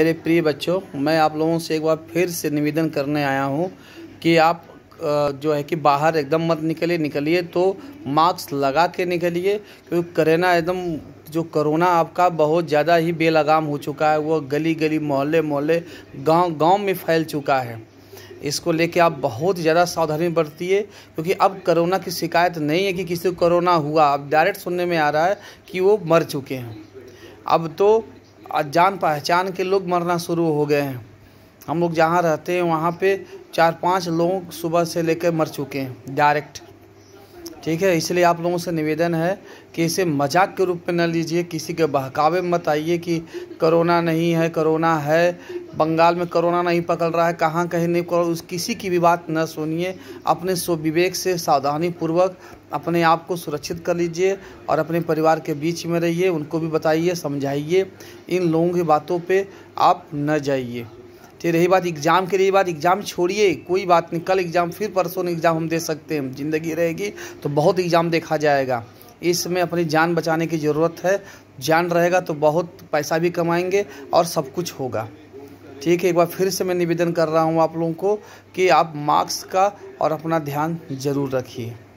मेरे प्रिय बच्चों मैं आप लोगों से एक बार फिर से निवेदन करने आया हूँ कि आप जो है कि बाहर एकदम मत निकले निकलिए तो मास्क लगा के निकलिए क्योंकि करेना एकदम जो करोना आपका बहुत ज़्यादा ही बेलगाम हो चुका है वो गली गली मोहल्ले मोहल्ले गांव गांव में फैल चुका है इसको लेके आप बहुत ज़्यादा सावधानी बरतिए क्योंकि अब करोना की शिकायत नहीं है कि किसी को करोना हुआ अब डायरेक्ट सुनने में आ रहा है कि वो मर चुके हैं अब तो जान पहचान के लोग मरना शुरू हो गए हैं हम लोग जहाँ रहते हैं वहाँ पे चार पांच लोग सुबह से लेकर मर चुके हैं डायरेक्ट ठीक है इसलिए आप लोगों से निवेदन है कि इसे मजाक के रूप में न लीजिए किसी के बहकावे मत आइए कि करोना नहीं है करोना है बंगाल में करोना नहीं पकड़ रहा है कहाँ कहीं नहीं करो उस किसी की भी बात न सुनिए अपने स्वविवेक से सावधानी पूर्वक अपने आप को सुरक्षित कर लीजिए और अपने परिवार के बीच में रहिए उनको भी बताइए समझाइए इन लोगों की बातों पर आप न जाइए तो रही बात एग्ज़ाम की रही बात एग्ज़ाम छोड़िए कोई बात नहीं कल एग्ज़ाम फिर परसों एग्ज़ाम हम दे सकते हैं ज़िंदगी रहेगी तो बहुत एग्ज़ाम देखा जाएगा इसमें अपनी जान बचाने की ज़रूरत है जान रहेगा तो बहुत पैसा भी कमाएंगे और सब कुछ होगा ठीक है एक बार फिर से मैं निवेदन कर रहा हूँ आप लोगों को कि आप मार्क्स का और अपना ध्यान ज़रूर रखिए